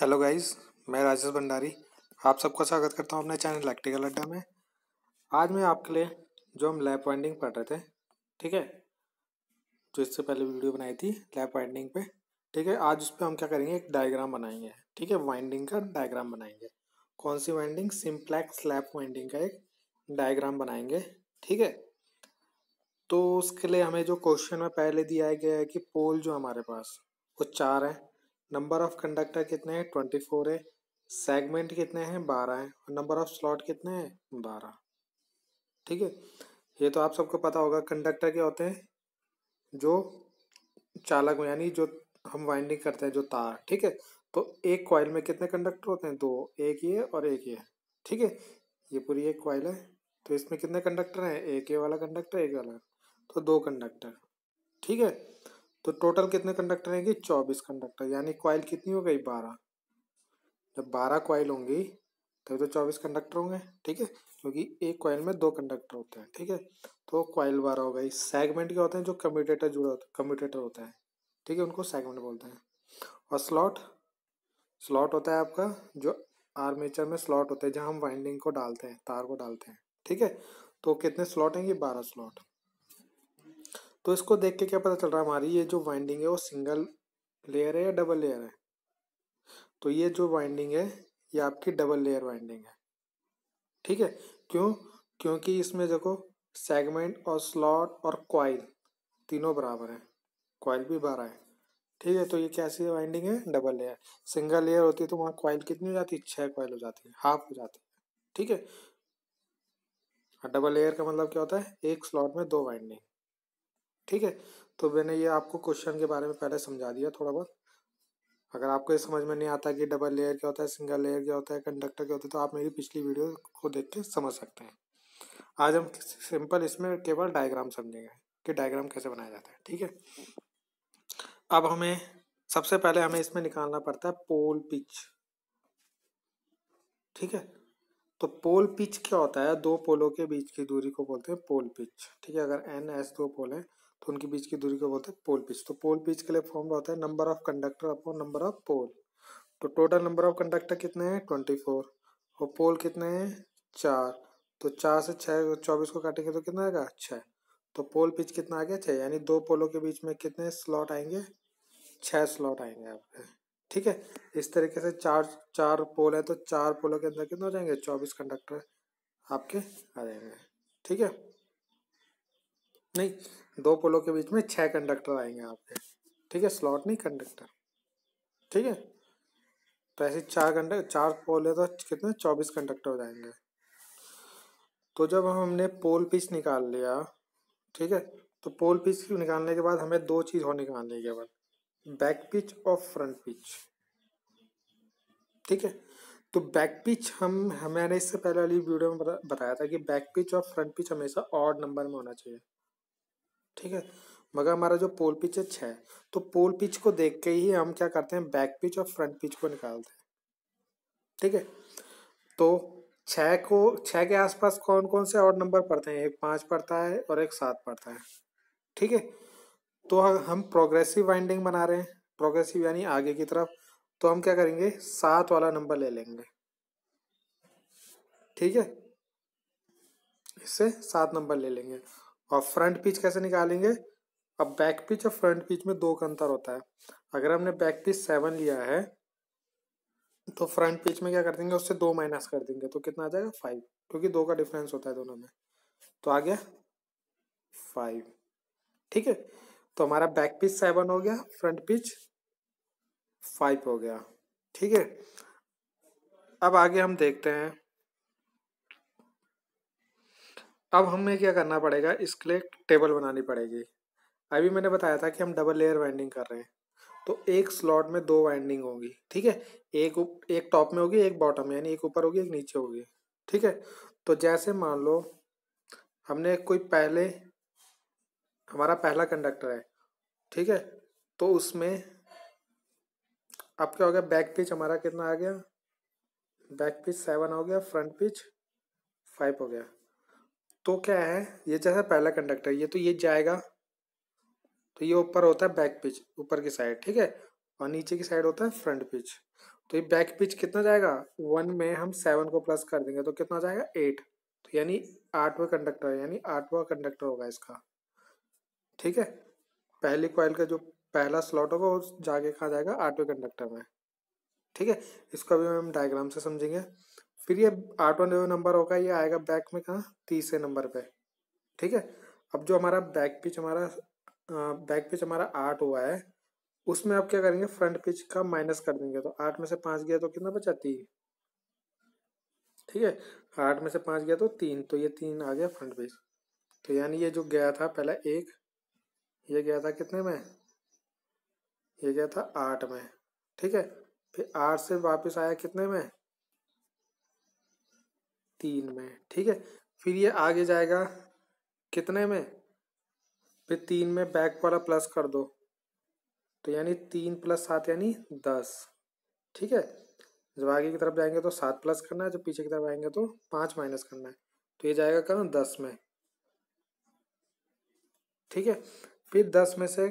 hello guys मैं राजेश भंडारी आप सबका स्वागत करता हूं अपने चैनल इलेक्ट्रिकल अड्डा में आज मैं आपके लिए जो हम लैप वाइंडिंग पढ़ रहे थे ठीक है जो इससे पहले वीडियो बनाई थी लैप वाइंडिंग पे ठीक है आज उस पर हम क्या करेंगे एक डायग्राम बनाएंगे ठीक है वाइंडिंग का डायग्राम बनाएंगे कौन सी वाइंडिंग सिम्प्लेक्स लैप वाइंडिंग का एक डायग्राम बनाएंगे ठीक है तो उसके लिए हमें जो क्वेश्चन में पहले दिया गया है कि पोल जो हमारे पास वो चार है नंबर ऑफ कंडक्टर कितने हैं ट्वेंटी फोर है सेगमेंट कितने हैं बारह हैं और नंबर ऑफ स्लॉट कितने हैं बारह ठीक है ये तो आप सबको पता होगा कंडक्टर क्या होते हैं जो चालक यानी जो हम वाइंडिंग करते हैं जो तार ठीक है तो एक क्वाइल में कितने कंडक्टर होते हैं दो एक ये और एक ये ठीक है ये पूरी एक क्वाइल है तो इसमें कितने कंडक्टर हैं एक ये वाला कंडक्टर एक वाला तो दो कंडक्टर ठीक है तो टोटल कितने कंडक्टर रहेंगे चौबीस कंडक्टर यानी क्वाइल कितनी हो गई बारह जब बारह क्वाइल होंगी तभी तो चौबीस कंडक्टर होंगे ठीक है क्योंकि एक क्वाइल में दो कंडक्टर होते हैं ठीक है तो क्वाइल बारह हो गई सेगमेंट क्या होते हैं जो कम्यूटेटर जुड़ा होता है कम्यूटेटर होता है ठीक है उनको सेगमेंट बोलते हैं और स्लॉट स्लॉट होता है आपका जो आर्मेचर में स्लॉट होते हैं जहाँ हम वाइंडिंग को डालते हैं तार को डालते हैं ठीक है तो कितने स्लॉट हैं ये बारह स्लॉट तो इसको देख के क्या पता चल रहा है हमारी ये जो वाइंडिंग है वो सिंगल लेयर है या डबल लेयर है तो ये जो वाइंडिंग है ये आपकी डबल लेयर वाइंडिंग है ठीक है क्यों क्योंकि इसमें देखो सेगमेंट और स्लॉट और क्वाइल तीनों बराबर हैं क्वाइल भी बारह है ठीक है तो ये कैसी वाइंडिंग है डबल लेयर सिंगल लेयर होती है तो वहाँ क्वाइल कितनी हो जाती है छः क्वाइल हो जाती है हाफ हो जाती है ठीक है डबल लेयर का मतलब क्या होता है एक स्लॉट में दो वाइंडिंग ठीक है तो मैंने ये आपको क्वेश्चन के बारे में पहले समझा दिया थोड़ा बहुत अगर आपको ये समझ में नहीं आता कि डबल लेयर क्या होता है सिंगल लेयर क्या होता है कंडक्टर क्या होता है तो आप मेरी पिछली वीडियो को देख के समझ सकते हैं आज हम सिंपल इसमें केवल डायग्राम समझेंगे कि डायग्राम कैसे बनाया जाता है ठीक है अब हमें सबसे पहले हमें इसमें निकालना पड़ता है पोल पिच ठीक है तो पोल पिच क्या होता है दो पोलों के बीच की दूरी को बोलते हैं पोल पिच ठीक है अगर एन एस दो पोल है तो उनके बीच की दूरी को बोलते हैं पोल पिच तो पोल पिच के लिए फॉर्म होता है number of conductor upon number of pole तो टोटल नंबर ऑफ कंडक्टर कितने हैं ट्वेंटी फोर और पोल कितने हैं चार तो चार से छः चौबीस को काटेंगे तो कितना आएगा छः तो पोल पिच कितना आ गया छः यानी दो पोलों के बीच में कितने स्लॉट आएंगे छः स्लॉट आएंगे आपके ठीक है इस तरीके से चार चार पोल है तो चार पोलों के अंदर कितने हो जाएंगे चौबीस कंडक्टर आपके आ जाएंगे ठीक है नहीं दो पोलों के बीच में छः कंडक्टर आएंगे आपके ठीक है स्लॉट नहीं कंडक्टर ठीक है तो ऐसे चार कंडक्टर चार पोल है तो कितने चौबीस कंडक्टर हो जाएंगे तो जब हमने पोल पीस निकाल लिया ठीक है तो पोल पीस निकालने के बाद हमें दो चीज़ और निकालनी है केवल बैक पिच और फ्रंट पिच ठीक है तो बैक पिच हम मैंने इससे पहले वाली वीडियो में बताया था कि बैक पिच और फ्रंट पिच हमेशा ऑड नंबर में होना चाहिए ठीक है मगर हमारा जो पोल पिच है छः तो पोल पिच को देख के ही हम क्या करते हैं बैक पिच और फ्रंट पिच को निकालते हैं ठीक है तो छः को छः के आसपास कौन कौन से और नंबर पड़ते हैं एक पाँच पड़ता है और एक सात पड़ता है ठीक है तो हम प्रोग्रेसिव वाइंडिंग बना रहे हैं प्रोग्रेसिव यानी आगे की तरफ तो हम क्या करेंगे सात वाला नंबर ले लेंगे ठीक है इससे सात नंबर ले लेंगे और फ्रंट पिच कैसे निकालेंगे अब बैक पिच और फ्रंट पिच में दो का अंतर होता है अगर हमने बैक पिच सेवन लिया है तो फ्रंट पिच में क्या कर देंगे उससे दो माइनस कर देंगे तो कितना आ जाएगा फाइव क्योंकि दो का डिफरेंस होता है दोनों में तो आ गया फाइव ठीक है तो हमारा बैक पिच सेवन हो गया फ्रंट पिच फाइव हो गया ठीक है अब आगे हम देखते हैं अब हमें क्या करना पड़ेगा इसके लिए टेबल बनानी पड़ेगी अभी मैंने बताया था कि हम डबल लेयर वाइंडिंग कर रहे हैं तो एक स्लॉट में दो वाइंडिंग होगी ठीक है एक उप, एक टॉप में होगी एक बॉटम यानी एक ऊपर होगी एक नीचे होगी ठीक है तो जैसे मान लो हमने कोई पहले हमारा पहला कंडक्टर है ठीक है तो उसमें अब क्या हो गया बैक पिच हमारा कितना आ गया बैक पिच सेवन हो गया फ्रंट पिच फाइव हो गया तो क्या है ये जैसे पहला कंडक्टर ये तो ये जाएगा तो ये ऊपर होता है बैक पिच ऊपर की साइड ठीक है और नीचे की साइड होता है फ्रंट पिच तो ये बैक पिच कितना जाएगा वन में हम सेवन को प्लस कर देंगे तो कितना जाएगा एट तो यानी आठवा कंडक्टर यानी आठवा कंडक्टर होगा इसका ठीक है पहली कॉयल का जो पहला स्लॉट होगा वो जाके कहा जाएगा आठवें कंडक्टर में ठीक है इसको अभी हम डायग्राम से समझेंगे फिर ये आठवां जो नंबर होगा ये आएगा बैक में कहाँ तीसरे नंबर पे ठीक है अब जो हमारा बैक पिच हमारा बैक पिच हमारा आठ हुआ है उसमें आप क्या करेंगे फ्रंट पिच का माइनस कर देंगे तो आठ में से पाँच गया तो कितना बचा तीन ठीक है आठ में से पाँच गया तो तीन तो ये तीन आ गया फ्रंट पिच तो यानी ये जो गया था पहला एक ये गया था कितने में ये गया था आठ में ठीक है फिर आठ से वापस आया कितने में तीन में ठीक है फिर ये आगे जाएगा कितने में फिर तीन में बैक वाला प्लस कर दो तो यानी तीन प्लस सात यानी दस ठीक है जब आगे की तरफ जाएंगे तो सात प्लस करना है जब पीछे की तरफ आएंगे तो पाँच माइनस करना है तो ये जाएगा कहाँ दस में ठीक है फिर दस में से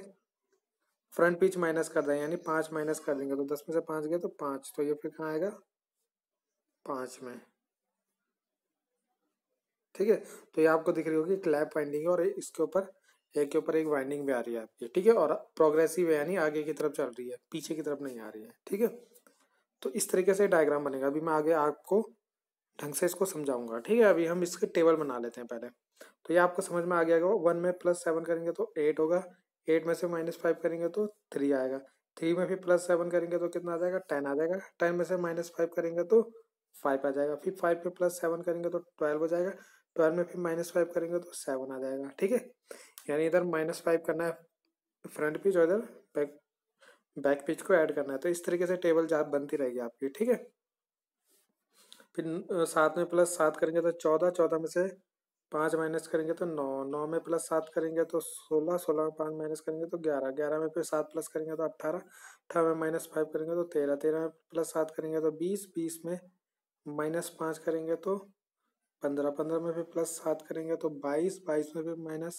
फ्रंट पीच माइनस कर दें यानी पाँच माइनस कर देंगे तो दस में से पाँच गए तो पाँच तो ये फिर कहाँ आएगा पाँच में ठीक है तो ये आपको दिख रही होगी क्लैप वाइंडिंग है और इसके ऊपर एक के ऊपर एक वाइंडिंग भी आ रही है आपकी ठीक है और प्रोग्रेसिव है यानी आगे की तरफ चल रही है पीछे की तरफ नहीं आ रही है ठीक है तो इस तरीके से डायग्राम बनेगा अभी मैं आगे आपको ढंग से इसको समझाऊंगा ठीक है अभी हम इसके टेबल बना लेते हैं पहले तो ये आपको समझ में आ गया वन में प्लस सेवन करेंगे तो एट होगा एट में से माइनस फाइव करेंगे तो थ्री आएगा थ्री में फिर प्लस सेवन करेंगे तो कितना आ जाएगा टेन आ जाएगा टेन में से माइनस फाइव करेंगे तो फाइव आ जाएगा फिर फाइव में प्लस सेवन करेंगे तो ट्वेल्व हो जाएगा ट्वेल्व में फिर माइनस फाइव करेंगे तो सेवन आ जाएगा ठीक है यानी इधर माइनस फाइव करना है फ्रंट पेज और इधर बैक बैक पेज को ऐड करना है तो इस तरीके से टेबल जहाँ बनती रहेगी आपकी ठीक है फिर सात में प्लस सात करेंगे तो चौदह चौदह में से पाँच माइनस करेंगे तो नौ नौ में प्लस सात करेंगे तो सोलह सोलह में पाँच माइनस करेंगे तो ग्यारह ग्यारह में फिर सात प्लस करेंगे तो अट्ठारह अट्ठारह में माइनस फाइव करेंगे तो तेरह तेरह में प्लस सात करेंगे तो बीस बीस में माइनस पाँच करेंगे तो पंद्रह पंद्रह में फिर प्लस सात करेंगे तो बाईस बाईस में फिर माइनस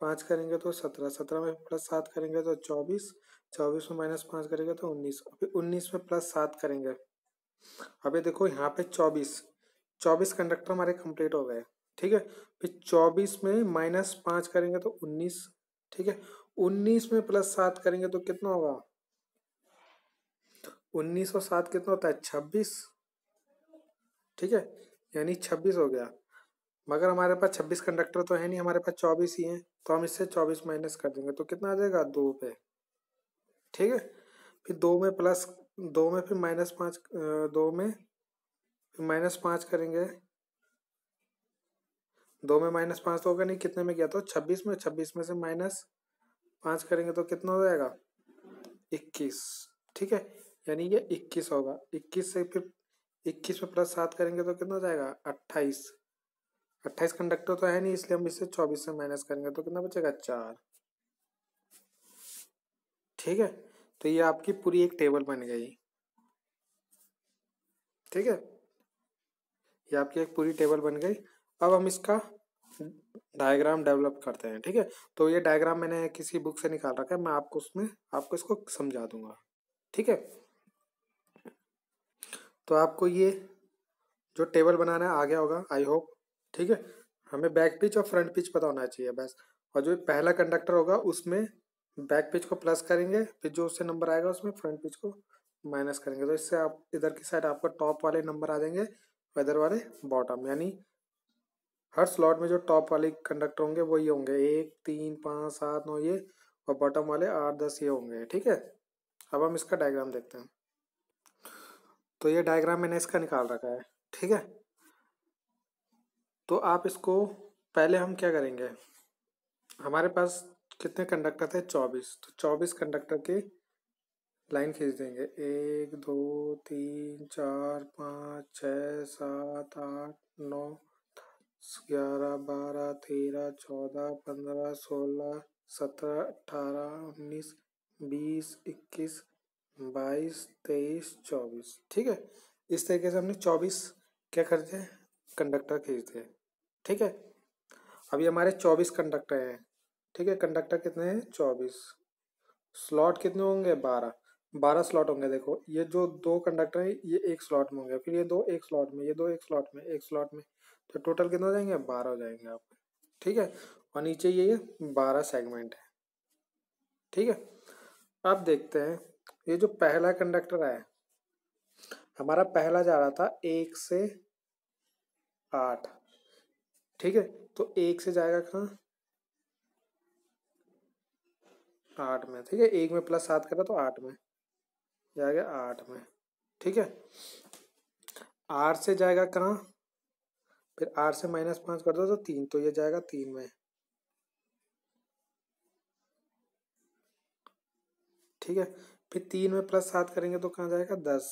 पाँच करेंगे तो सत्रह सत्रह में प्लस सात करेंगे तो चौबीस चौबीस में माइनस पाँच करेंगे तो उन्नीस फिर उन्नीस में प्लस सात करेंगे अभी देखो यहाँ पे चौबीस चौबीस कंडक्टर हमारे कंप्लीट हो गए ठीक है फिर चौबीस में माइनस पाँच करेंगे तो उन्नीस ठीक है उन्नीस में प्लस सात करेंगे तो कितना होगा उन्नीस और सात कितना होता है छब्बीस ठीक है यानी छब्बीस हो गया मगर हमारे पास छब्बीस कंडक्टर तो है नहीं हमारे पास चौबीस ही हैं तो हम इससे चौबीस माइनस कर देंगे तो कितना आ जाएगा दो पे ठीक है फिर दो में प्लस दो में फिर माइनस पाँच दो में फिर माइनस पाँच करेंगे दो में माइनस पाँच तो होगा नहीं कितने में गया तो छब्बीस में छब्बीस में से माइनस पाँच करेंगे तो कितना हो जाएगा इक्कीस ठीक है यानी ये इक्कीस होगा इक्कीस से फिर इक्कीस में प्लस सात करेंगे तो कितना हो जाएगा अट्ठाईस अट्ठाईस कंडक्टर तो है नहीं इसलिए हम इसे चौबीस से माइनस करेंगे तो कितना बचेगा चार ठीक है तो ये आपकी पूरी एक टेबल बन गई ठीक है ये आपकी एक पूरी टेबल बन गई अब हम इसका डायग्राम डेवलप करते हैं ठीक है तो ये डायग्राम मैंने किसी बुक से निकाल रखा है मैं आपको उसमें आपको इसको समझा दूंगा ठीक है तो आपको ये जो टेबल बनाना आ गया होगा आई होप ठीक है हमें बैक पिच और फ्रंट पिच पता होना चाहिए बस और जो पहला कंडक्टर होगा उसमें बैक पिच को प्लस करेंगे फिर जो उससे नंबर आएगा उसमें फ्रंट पिच को माइनस करेंगे तो इससे आप इधर की साइड आपको टॉप वाले नंबर आ जाएंगे इधर वाले बॉटम यानी हर स्लॉट में जो टॉप वाले कंडक्टर होंगे वो ये होंगे एक तीन पाँच सात नौ ये और बॉटम वाले आठ दस ये होंगे ठीक है अब हम इसका डायग्राम देखते हैं तो ये डायग्राम मैंने इसका निकाल रखा है ठीक है तो आप इसको पहले हम क्या करेंगे हमारे पास कितने कंडक्टर थे चौबीस तो चौबीस कंडक्टर के लाइन खींच देंगे एक दो तीन चार पाँच छ सात आठ नौ दस ग्यारह बारह तेरह चौदह पंद्रह सोलह सत्रह अठारह उन्नीस बीस इक्कीस बाईस तेईस चौबीस ठीक है इस तरीके से हमने चौबीस क्या खरीदे कंडक्टर खरीदे हैं ठीक है अभी हमारे चौबीस कंडक्टर हैं ठीक है कंडक्टर कितने हैं चौबीस स्लॉट कितने होंगे बारह बारह स्लॉट होंगे देखो ये जो दो कंडक्टर हैं ये एक स्लॉट में होंगे फिर ये दो एक स्लॉट में ये दो एक स्लॉट में एक स्लॉट में तो टोटल कितने हो जाएंगे बारह हो जाएंगे आपके ठीक है और नीचे ये बारह सेगमेंट है ठीक है अब देखते हैं ये जो पहला कंडक्टर है हमारा पहला जा रहा था एक से आठ ठीक है तो एक से जाएगा कहाँ आठ में ठीक है एक में प्लस सात करा तो आठ में जाएगा आठ में ठीक है आठ से जाएगा कहाँ फिर आठ से माइनस पाँच कर दो तो तीन तो ये जाएगा तीन में ठीक है फिर तीन में प्लस सात करेंगे तो कहा जाएगा दस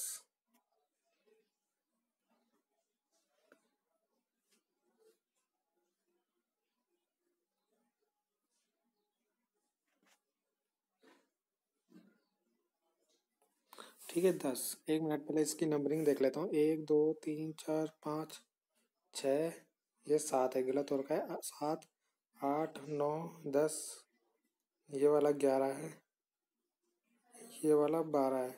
ठीक है दस एक मिनट पहले इसकी नंबरिंग देख लेता हूँ एक दो तीन चार पाँच छ ये सात है गलत हो रखा है सात आठ नौ दस ये वाला ग्यारह है ये वाला बारह है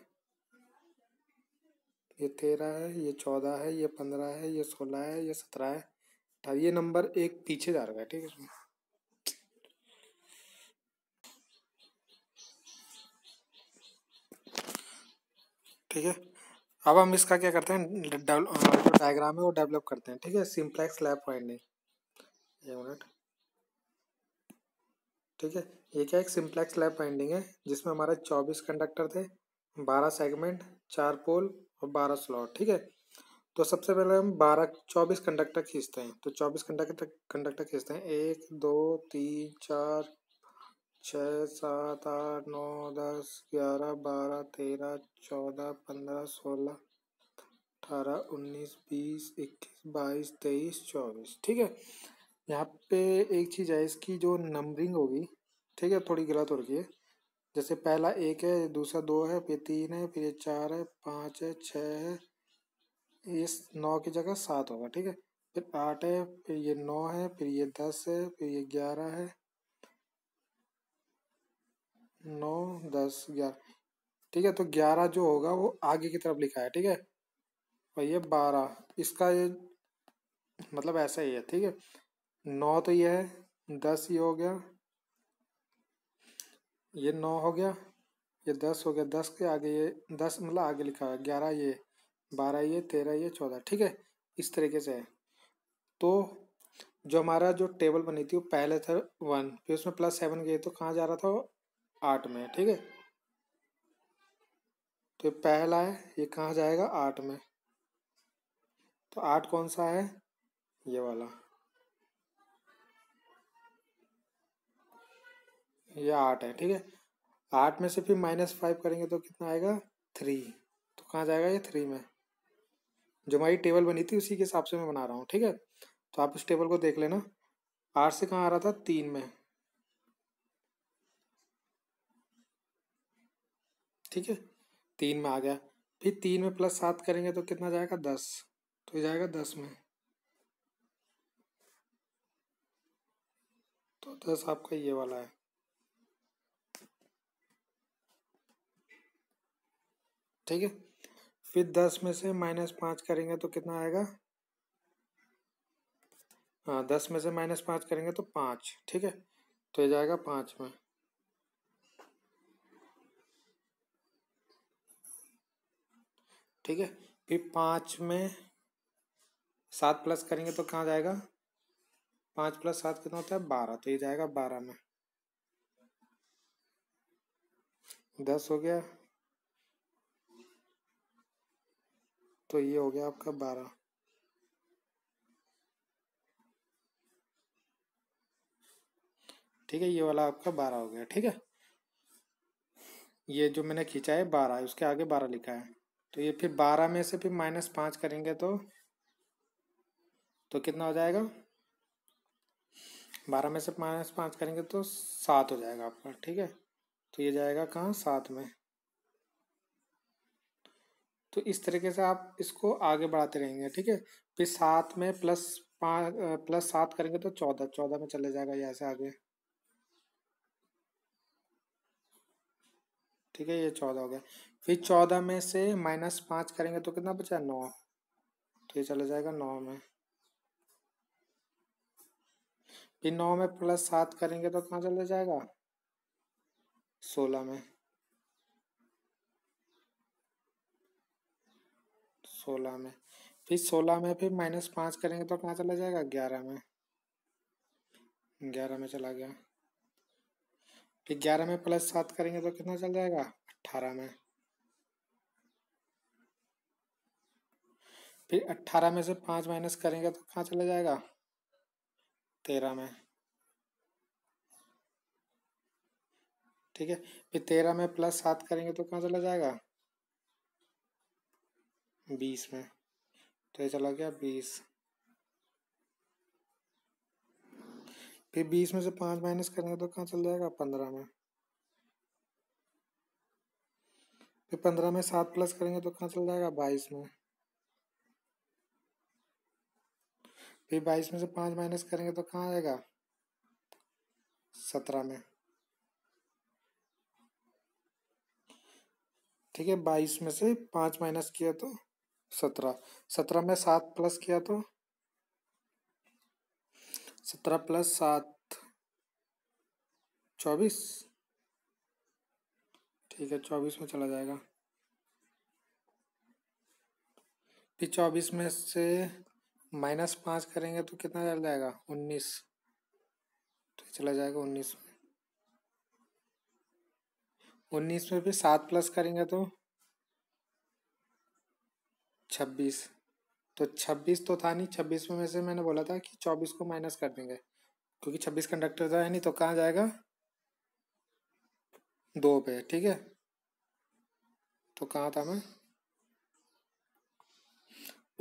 ये तेरह है ये चौदह है ये पंद्रह है ये सोलह है ये सत्रह है अठारह ये नंबर एक पीछे जा रहा है ठीक है ठीक है अब हम इसका क्या करते हैं जो डायग्राम है वो डेवलप करते हैं ठीक है सिंप्लेक्स लैब फाइंडिंग एक मिनट ठीक है ये क्या एक सिंप्लेक्स लैब फाइंडिंग है जिसमें हमारे चौबीस कंडक्टर थे बारह सेगमेंट चार पोल और बारह स्लॉट ठीक है तो सबसे पहले हम बारह चौबीस कंडक्टर खींचते हैं तो चौबीस कंडक्टर कंडक्टर खींचते हैं एक दो तीन चार छः सात आठ नौ दस ग्यारह बारह तेरह चौदह पंद्रह सोलह अठारह उन्नीस बीस इक्कीस बाईस तेईस चौबीस ठीक है यहाँ पे एक चीज़ है इसकी जो नंबरिंग होगी ठीक है थोड़ी गलत हो रखी है जैसे पहला एक है दूसरा दो है फिर तीन है फिर ये चार है पाँच है छः है ये नौ की जगह सात होगा ठीक है फिर आठ है फिर ये नौ है फिर ये दस है फिर ये ग्यारह है नौ दस ग्यारह ठीक है तो ग्यारह जो होगा वो आगे की तरफ लिखा है ठीक है और ये बारह इसका ये मतलब ऐसा ही है ठीक है नौ तो ये है दस ये हो गया ये नौ हो गया ये दस हो गया दस के आगे ये दस मतलब आगे लिखा हुआ ग्यारह ये बारह ये तेरह ये चौदह ठीक है इस तरीके से है तो जो हमारा जो टेबल बनी थी वो पहले था वन फिर उसमें प्लस सेवन गए तो कहाँ जा रहा था वो आठ में ठीक है तो ये पहला है ये कहाँ जाएगा आठ में तो आठ कौन सा है ये वाला या आठ है ठीक है आठ में से फिर माइनस फाइव करेंगे तो कितना आएगा थ्री तो कहाँ जाएगा ये थ्री में जो हमारी टेबल बनी थी उसी के हिसाब से मैं बना रहा हूँ ठीक है तो आप उस टेबल को देख लेना आठ से कहाँ आ रहा था तीन में ठीक है तीन में आ गया फिर तीन में प्लस सात करेंगे तो कितना जाएगा दस तो जाएगा दस में तो दस आपका ये वाला है ठीक है फिर दस में से माइनस पाँच करेंगे तो कितना आएगा हाँ दस में से माइनस पाँच करेंगे तो पाँच ठीक है तो ये जाएगा पाँच में ठीक है फिर पाँच में सात प्लस करेंगे तो कहाँ जाएगा पाँच प्लस सात कितना होता है बारह तो ये जाएगा बारह में दस हो गया तो ये हो गया आपका बारह ठीक है ये वाला आपका बारह हो गया ठीक है ये जो मैंने खींचा है बारह उसके आगे बारह लिखा है तो ये फिर बारह में से फिर माइनस पाँच करेंगे तो तो कितना हो जाएगा बारह में से माइनस पाँच करेंगे तो सात हो जाएगा आपका ठीक है तो ये जाएगा कहाँ सात में तो इस तरीके से आप इसको आगे बढ़ाते रहेंगे ठीक है फिर सात में प्लस पाँच प्लस सात करेंगे तो चौदह चौदह में चले जाएगा ये ऐसे आगे ठीक है ये चौदह हो गया फिर चौदह में से माइनस पाँच करेंगे तो कितना बचा नौ तो ये चला जाएगा नौ में फिर नौ में प्लस सात करेंगे तो कहाँ चला जाएगा सोलह में सोलह में फिर सोलह में फिर माइनस पाँच करेंगे तो कहाँ चला जाएगा ग्यारह में ग्यारह में चला गया फिर ग्यारह में प्लस सात करेंगे तो कितना चल जाएगा अट्ठारह में फिर अट्ठारह में से पाँच माइनस करेंगे तो कहाँ चला जाएगा तेरह में ठीक है फिर तेरह में प्लस सात करेंगे तो कहाँ चला जाएगा बीस में तो ये चला गया बीस फिर बीस में से पाँच माइनस करेंगे तो कहाँ चल जाएगा पंद्रह में फिर पंद्रह में सात प्लस करेंगे तो कहाँ चल जाएगा बाईस में फिर बाईस में से पाँच माइनस करेंगे तो कहाँ आएगा सत्रह में ठीक है बाईस में से पाँच माइनस किया तो सत्रह सत्रह में सात प्लस किया तो सत्रह प्लस सात चौबीस ठीक है चौबीस में चला जाएगा फिर चौबीस में से माइनस पाँच करेंगे तो कितना चल जाएगा उन्नीस तो चला जाएगा उन्नीस में उन्नीस में भी सात प्लस करेंगे तो छब्बीस तो छब्बीस तो था नहीं छब्बीस में से मैंने बोला था कि चौबीस को माइनस कर देंगे क्योंकि छब्बीस कंडक्टर तो है नहीं तो कहाँ जाएगा दो पे ठीक है तो कहाँ था मैं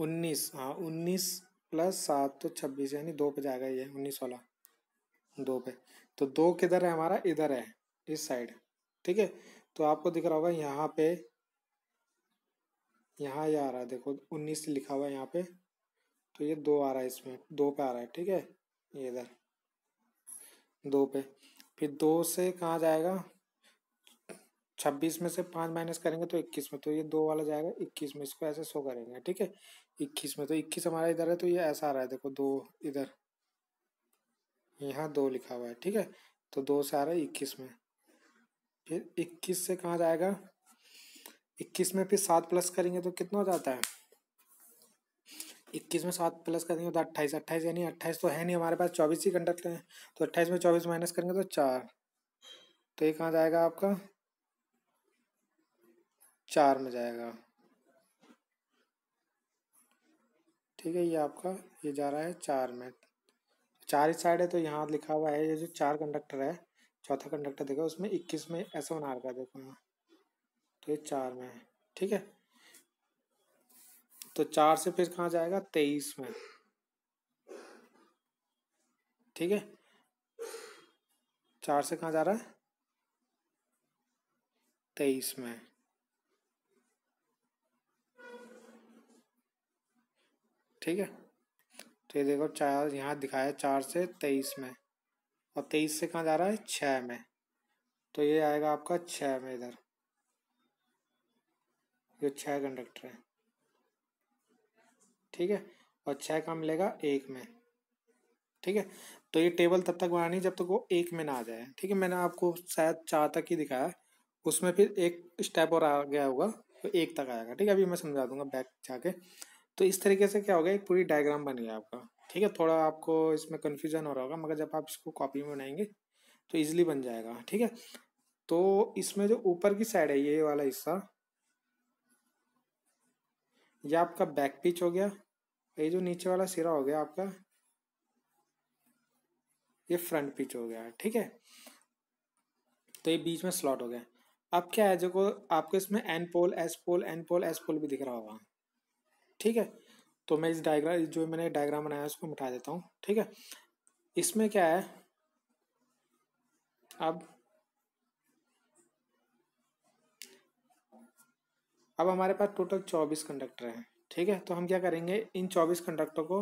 उन्नीस हाँ उन्नीस प्लस सात तो छब्बीस यानी दो पे जाएगा ये उन्नीस वाला दो पे तो दो किधर है हमारा इधर है इस साइड ठीक है तो आपको दिख रहा होगा यहाँ पे यहाँ ये आ रहा है देखो उन्नीस लिखा हुआ है यहाँ पे तो ये दो आ रहा है इसमें दो पे आ रहा है ठीक है ये इधर दो पे फिर दो से कहाँ जाएगा छब्बीस में से पाँच माइनस करेंगे तो इक्कीस में तो ये दो वाला जाएगा इक्कीस में इसको ऐसे सो करेंगे ठीक है इक्कीस में तो इक्कीस हमारा इधर है तो ये ऐसा आ रहा है देखो दो इधर यहाँ दो लिखा हुआ है ठीक है तो दो से आ रहा है इक्कीस में फिर इक्कीस से कहाँ जाएगा इक्कीस में फिर सात प्लस करेंगे तो कितना हो जाता है इक्कीस में सात प्लस करेंगे तो अट्ठाईस अट्ठाईस यानी अट्ठाईस तो है नहीं हमारे पास चौबीस ही कंडक्ट हैं तो अट्ठाईस में चौबीस माइनस करेंगे तो चार तो ये कहाँ जाएगा आपका चार में जाएगा ठीक है ये आपका ये जा रहा है चार में चार ही साइड है तो यहाँ लिखा हुआ है ये जो चार कंडक्टर है चौथा कंडक्टर देखो उसमें इक्कीस में ऐसा बना रखा देखो यहाँ तो ये चार में है ठीक है तो चार से फिर कहा जाएगा तेईस में ठीक है चार से कहा जा रहा है तेईस में ठीक है तो ये देखो चार यहाँ दिखाया चार से तेईस में और तेईस से कहा जा रहा है छ में तो ये आएगा आपका छ में इधर जो छः कंडक्टर हैं ठीक है और छः का मिलेगा एक में ठीक है तो ये टेबल तब तक बनानी जब तक तो वो एक में ना आ जाए ठीक है मैंने आपको शायद चार तक ही दिखाया उसमें फिर एक स्टेप और आ गया होगा तो एक तक आएगा ठीक है अभी मैं समझा दूंगा बैक जाके तो इस तरीके से क्या होगा एक पूरी डायग्राम बन गया आपका ठीक है थोड़ा आपको इसमें कन्फ्यूजन हो रहा होगा मगर जब आप इसको कॉपी में बनाएंगे तो ईजिली बन जाएगा ठीक है तो इसमें जो ऊपर की साइड है ये वाला हिस्सा ये आपका बैक पिच हो गया ये जो नीचे वाला सिरा हो गया आपका ये फ्रंट पिच हो गया ठीक है तो ये बीच में स्लॉट हो गया अब क्या है जो को आपको इसमें N pole S pole N pole S pole भी दिख रहा होगा ठीक है तो मैं इस डायग्राम जो मैंने डायग्राम बनाया उसको मिटा देता हूँ ठीक है इसमें क्या है अब अब हमारे पास टोटल चौबीस कंडक्टर हैं ठीक है तो हम क्या करेंगे इन चौबीस कंडक्टर को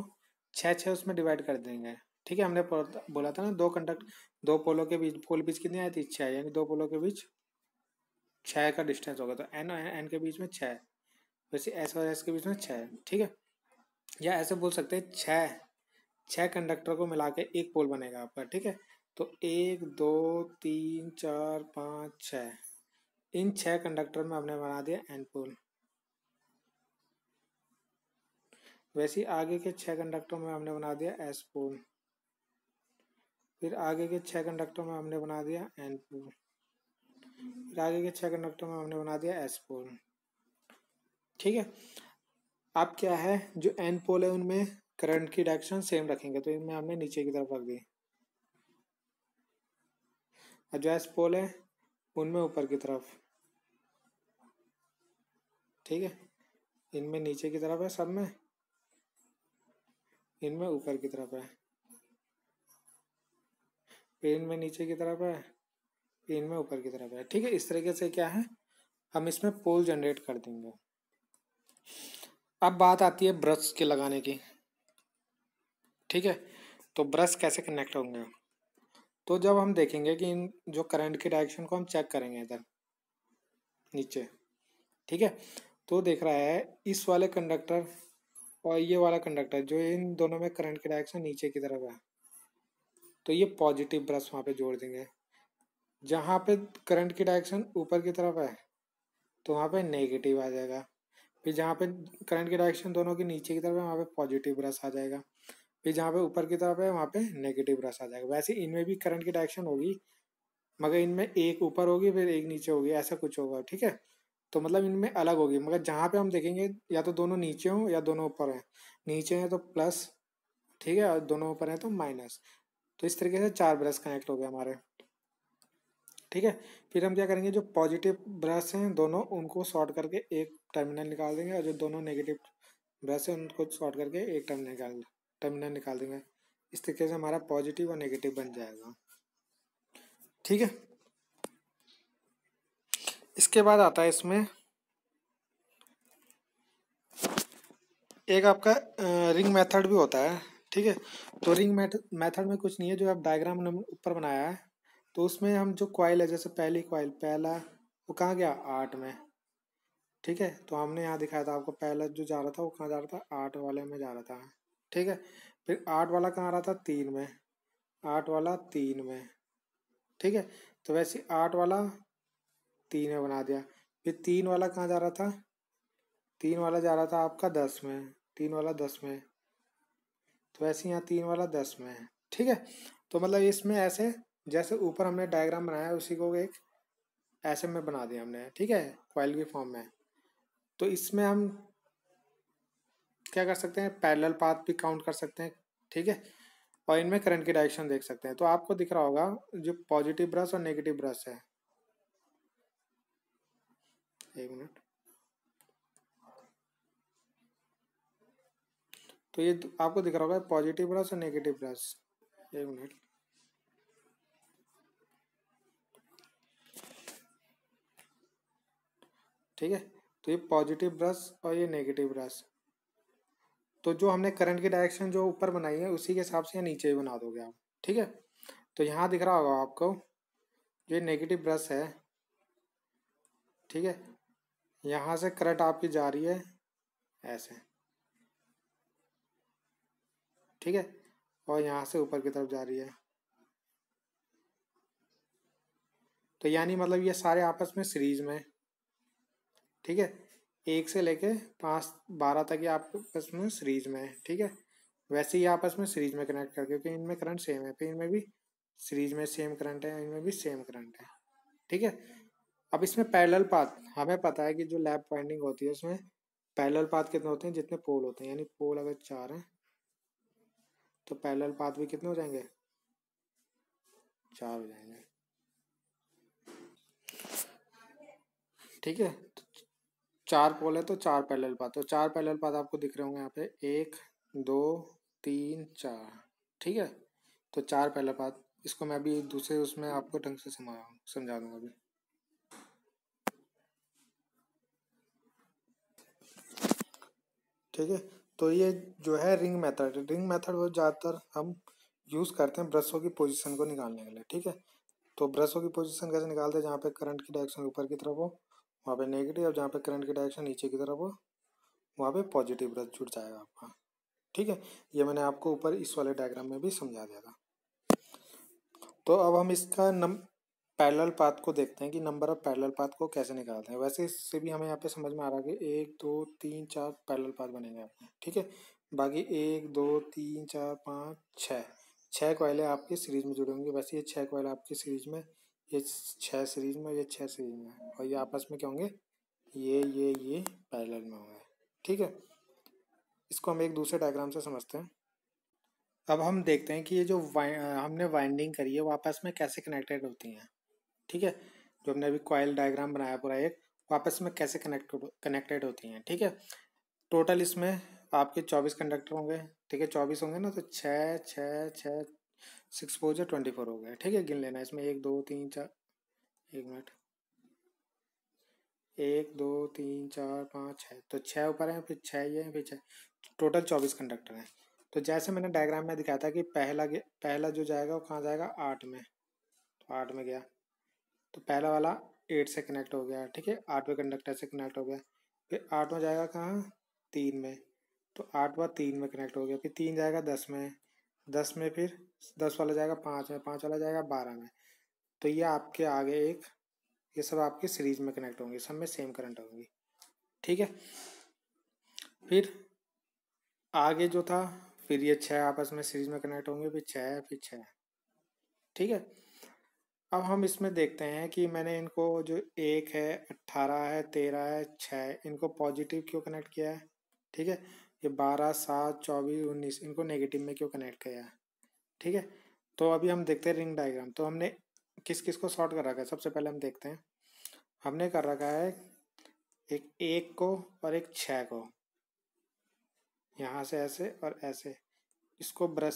छः छः उसमें डिवाइड कर देंगे ठीक है हमने बोला था ना दो कंडक्ट दो पोलों के बीच पोल बीच कितनी आई थी छः यानी दो पोलों के बीच छः का डिस्टेंस होगा तो एन और एन के बीच में छः वैसे एस और एस के बीच में छः ठीक है या ऐसे बोल सकते हैं छः छः कंडक्टर को मिला के एक पोल बनेगा आपका ठीक है तो एक दो तीन चार पाँच छः इन छह कंडक्टर में हमने बना दिया एंड पोल वैसे आगे के छह कंडक्टर में हमने बना दिया एस पोल फिर आगे के छह कंडक्टर में हमने बना दिया एन पोल फिर आगे के छह कंडक्टर में हमने बना दिया एस पोल ठीक है अब क्या है जो एन पोल है उनमें करंट की डायरेक्शन सेम रखेंगे तो इनमें हमने नीचे की तरफ रख दी और जो एस पोल है उनमें ऊपर की तरफ ठीक है इनमें नीचे की तरफ है सब में इनमें ऊपर की तरफ है फिर इनमें नीचे की तरफ है फिर इनमें ऊपर की तरफ है ठीक है इस तरीके से क्या है हम इसमें पोल जनरेट कर देंगे अब बात आती है ब्रश के लगाने की ठीक है तो ब्रश कैसे कनेक्ट होंगे तो जब हम देखेंगे कि इन जो करंट की डायरेक्शन को हम चेक करेंगे इधर नीचे ठीक है तो देख रहा है इस वाले कंडक्टर और ये वाला कंडक्टर जो इन दोनों में करंट की डायरेक्शन नीचे की तरफ है तो ये पॉजिटिव ब्रश वहाँ पे जोड़ देंगे जहाँ पे करंट की डायरेक्शन ऊपर की तरफ है तो वहाँ पे नेगेटिव आ जाएगा फिर जहाँ पे करंट की डायरेक्शन दोनों के नीचे की तरफ है वहाँ पे पॉजिटिव ब्रश आ जाएगा फिर जहाँ पे ऊपर की तरफ है वहाँ पे नेगेटिव रस आ जाएगा वैसे इनमें भी करंट की डायरेक्शन होगी मगर इनमें एक ऊपर होगी फिर एक नीचे होगी ऐसा कुछ होगा ठीक है तो मतलब इनमें अलग होगी मगर जहाँ पे हम देखेंगे या तो दोनों नीचे हों या दोनों ऊपर हैं नीचे हैं तो प्लस ठीक है और दोनों ऊपर हैं तो माइनस तो इस तरीके से चार ब्रश कनेक्ट हो गए हमारे ठीक है फिर हम क्या करेंगे जो पॉजिटिव ब्रश हैं दोनों उनको शॉर्ट करके एक टर्मिनल निकाल देंगे और जो दोनों नेगेटिव ब्रश हैं उनको शॉर्ट करके एक टर्मिनल निकाल देंगे टर्मिनल निकाल देंगे इस तरीके से हमारा पॉजिटिव और नेगेटिव बन जाएगा ठीक है इसके बाद आता है इसमें एक आपका रिंग मेथड भी होता है ठीक है तो रिंग मेथड में कुछ नहीं है जो आप डायग्राम ऊपर बनाया है तो उसमें हम जो क्वाइल है जैसे पहली क्वाइल पहला वो कहाँ गया आठ में ठीक है तो हमने यहाँ दिखाया था आपको पहला जो जा रहा था वो कहाँ जा रहा था आठ वाले में जा रहा था ठीक है फिर आठ वाला कहाँ आ रहा था तीन में आठ वाला तीन में ठीक है तो वैसे आठ वाला तीन में बना दिया फिर तीन वाला कहाँ जा रहा था तीन वाला जा रहा था आपका दस में तीन वाला दस में तो वैसे यहाँ तीन वाला दस में है ठीक है तो मतलब इसमें ऐसे जैसे ऊपर हमने डायग्राम बनाया उसी को एक ऐसे में बना दिया हमने ठीक है क्वाइल के फॉर्म में तो इसमें हम क्या कर सकते हैं पैरेलल पाथ भी काउंट कर सकते हैं ठीक है और इनमें करंट की डायरेक्शन देख सकते हैं तो आपको दिख रहा होगा जो पॉजिटिव ब्रश और नेगेटिव ब्रश है एक मिनट तो ये आपको दिख रहा होगा पॉजिटिव ब्रश और नेगेटिव ब्रश एक मिनट ठीक है तो ये पॉजिटिव ब्रश और ये नेगेटिव ब्रश तो जो हमने करंट की डायरेक्शन जो ऊपर बनाई है उसी के हिसाब से नीचे भी बना दोगे आप ठीक है तो यहाँ दिख रहा होगा आपको ये नेगेटिव ब्रश है ठीक है यहाँ से करंट आपकी जा रही है ऐसे ठीक है और यहाँ से ऊपर की तरफ जा रही है तो यानी मतलब ये सारे आपस में सीरीज में ठीक है एक से लेके पाँच बारह तक ही आपस में सीरीज में है ठीक है वैसे ही आपस में सीरीज में कनेक्ट कर क्योंकि इनमें करंट सेम है फिर तो इनमें भी सीरीज में सेम करंट है इनमें भी सेम करंट है ठीक है अब इसमें पैरेलल पाथ हमें पता है कि जो लैब पॉइंटिंग होती है उसमें पैरेलल पाथ कितने होते हैं जितने पोल होते हैं यानी पोल अगर चार हैं तो पैरेलल पाथ भी कितने हो जाएंगे चार हो जाएंगे ठीक है चार पोल है तो चार पैरेलल पाथ तो चार पैरेलल पाथ आपको दिख रहे होंगे यहाँ पे एक दो तीन चार ठीक है तो चार पैरेलल पाथ इसको मैं अभी दूसरे उसमें आपको ढंग से समझा समझा दूंगा अभी ठीक है तो ये जो है रिंग मेथड रिंग मेथड वो ज़्यादातर हम यूज़ करते हैं ब्रशों की पोजीशन को निकालने के लिए ठीक है तो ब्रशों की पोजीशन कैसे निकालते हैं जहाँ पे करंट की डायरेक्शन ऊपर की तरफ हो वहाँ पे नेगेटिव और जहाँ पे करंट की डायरेक्शन नीचे की तरफ हो वहाँ पे पॉजिटिव रथ जुड़ जाएगा आपका ठीक है ये मैंने आपको ऊपर इस वाले डायग्राम में भी समझा दिया था तो अब हम इसका नम पैरल पाथ को देखते हैं कि नंबर ऑफ पैरल पाथ को कैसे निकालते हैं वैसे इससे भी हमें यहाँ पे समझ में आ रहा है कि एक दो तीन चार पैरल पाथ बनेंगे आपके ठीक है बाकी एक दो तीन चार पाँच छः छः कोयले आपके सीरीज में जुड़े होंगे वैसे ये छः कोयले आपके सीरीज में ये छः सीरीज में ये छः सीरीज में और ये आपस में क्या होंगे ये ये ये पैरेलल में होंगे ठीक है इसको हम एक दूसरे डायग्राम से समझते हैं अब हम देखते हैं कि ये जो वाइ, हमने वाइंडिंग करी है वो आपस में कैसे कनेक्टेड होती हैं ठीक है जो हमने अभी कॉयल डायग्राम बनाया पूरा एक वो आपस में कैसे कनेक्ट कनेक्टेड होती हैं ठीक है टोटल इसमें आपके चौबीस कंडक्टर होंगे ठीक है चौबीस होंगे ना तो छः छः छः सिक्स फोर जो ट्वेंटी फोर हो गया ठीक है गिन लेना इसमें एक दो तीन चार एक मिनट एक दो तीन चार पाँच छः तो छः ऊपर हैं फिर छः ये हैं फिर छः टोटल चौबीस कंडक्टर हैं तो जैसे मैंने डायग्राम में दिखाया था कि पहला पहला जो जाएगा वो कहाँ जाएगा आठ में तो आठ में गया तो पहला वाला एट से कनेक्ट हो गया ठीक है आठवें कंडक्टर से कनेक्ट हो गया फिर आठवा जाएगा कहाँ तीन में तो आठवा तीन में कनेक्ट हो गया फिर तीन जाएगा दस में दस में फिर दस वाला जाएगा पाँच में पाँच वाला जाएगा बारह में तो ये आपके आगे एक ये सब आपकी सीरीज में कनेक्ट होंगे सब में सेम करंट होंगी ठीक है फिर आगे जो था फिर ये छः आपस में सीरीज में कनेक्ट होंगे फिर छः फिर छः ठीक है अब हम इसमें देखते हैं कि मैंने इनको जो एक है अट्ठारह है तेरह है छः इनको पॉजिटिव क्यों कनेक्ट किया है ठीक है ये बारह सात चौबीस उन्नीस इनको नेगेटिव में क्यों कनेक्ट किया है ठीक है तो अभी हम देखते हैं रिंग डायग्राम तो हमने किस किस को शॉर्ट कर रखा है सबसे पहले हम देखते हैं हमने कर रखा है एक एक को और एक छः को यहाँ से ऐसे और ऐसे इसको ब्रश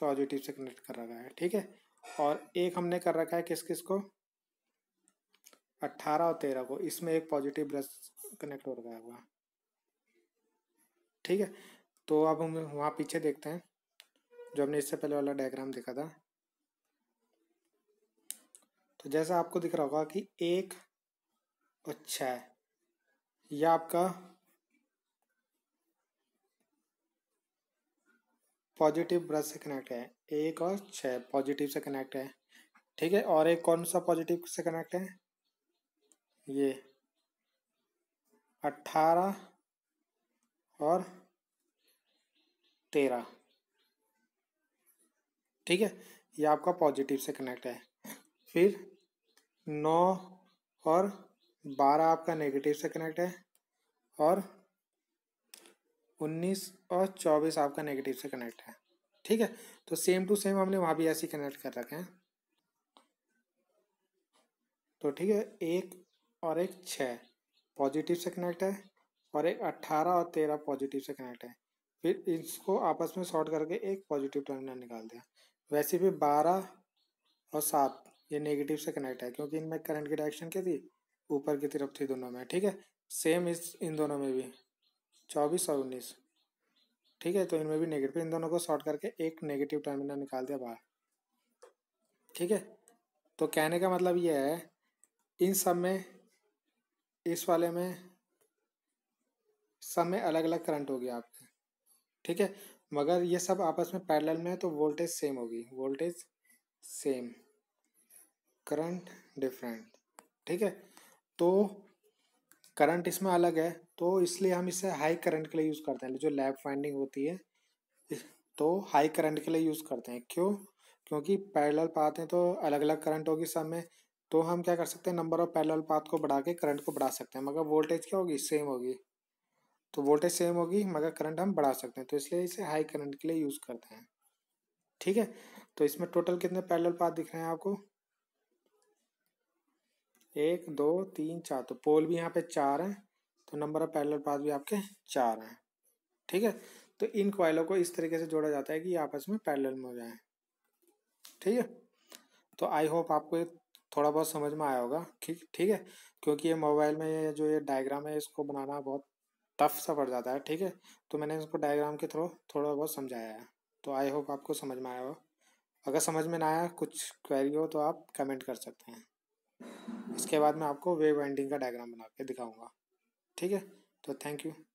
पॉजिटिव से कनेक्ट कर रखा है ठीक है और एक हमने कर रखा है किस किस को अट्ठारह और तेरह को इसमें एक पॉजिटिव ब्रश कनेक्ट हो रखा है ठीक है तो अब हम वहाँ पीछे देखते हैं जो हमने इससे पहले वाला डायग्राम देखा था तो जैसा आपको दिख रहा होगा कि एक और छ या आपका पॉजिटिव ब्रश से कनेक्ट है एक और छ पॉजिटिव से कनेक्ट है ठीक है और एक कौन सा पॉजिटिव से कनेक्ट है ये अट्ठारह और तेरह ठीक है ये आपका पॉजिटिव से कनेक्ट है फिर नौ और बारह आपका नेगेटिव से कनेक्ट है और उन्नीस और चौबीस आपका नेगेटिव से कनेक्ट है ठीक है तो सेम टू सेम हमने वहाँ भी ऐसे कनेक्ट कर रखे हैं तो ठीक है एक और एक छः पॉजिटिव से कनेक्ट है और एक अट्ठारह और तेरह पॉजिटिव से कनेक्ट है फिर इसको आपस में शॉर्ट करके एक पॉजिटिव टर्मिनल निकाल दिया वैसे भी बारह और सात ये नेगेटिव से कनेक्ट है क्योंकि इनमें करंट की डायरेक्शन क्या थी ऊपर की तरफ थी दोनों में ठीक है सेम इस इन दोनों में भी चौबीस और उन्नीस ठीक है तो इनमें भी नेगेटिव इन दोनों को शॉर्ट करके एक नेगेटिव टर्मिनल निकाल दिया बाहर ठीक है तो कहने का मतलब ये है इन सब में इस वाले में सब में अलग अलग करंट हो गया आपके ठीक है मगर ये सब आपस में पैरेलल में है तो वोल्टेज सेम होगी वोल्टेज सेम करंट डिफरेंट ठीक है तो करंट इसमें अलग है तो इसलिए हम इसे हाई करंट के लिए यूज़ करते हैं जो लैब फाइंडिंग होती है तो हाई करंट के लिए यूज़ करते हैं क्यों क्योंकि पैरेलल पाथ हैं तो अलग अलग करंट होगी सब में तो हम क्या कर सकते हैं नंबर ऑफ पैरेलल पाथ को बढ़ा के करंट को बढ़ा सकते हैं मगर वोल्टेज क्या होगी सेम होगी तो वोल्टेज सेम होगी मगर करंट हम बढ़ा सकते हैं तो इसलिए इसे हाई करंट के लिए यूज़ करते हैं ठीक है तो इसमें टोटल कितने पैरेलल पाथ दिख रहे हैं आपको एक दो तीन चार तो पोल भी यहाँ पे चार हैं तो नंबर ऑफ पैरेलल पाथ भी आपके चार हैं ठीक है तो इन क्वाइलों को इस तरीके से जोड़ा जाता है कि आपस में पैरेलल में हो जाए ठीक है तो आई होप आपको ये थोड़ा बहुत समझ में आया होगा ठीक ठीक है क्योंकि ये मोबाइल में जो ये डायग्राम है इसको बनाना बहुत टफ सा पड़ जाता है ठीक है तो मैंने इसको डायग्राम के थ्रू थोड़ा बहुत समझाया है तो आई होप आपको समझ में आया हो अगर समझ में ना आया कुछ क्वेरी हो तो आप कमेंट कर सकते हैं इसके बाद मैं आपको वेव वाइंडिंग का डायग्राम बना के दिखाऊँगा ठीक है तो थैंक यू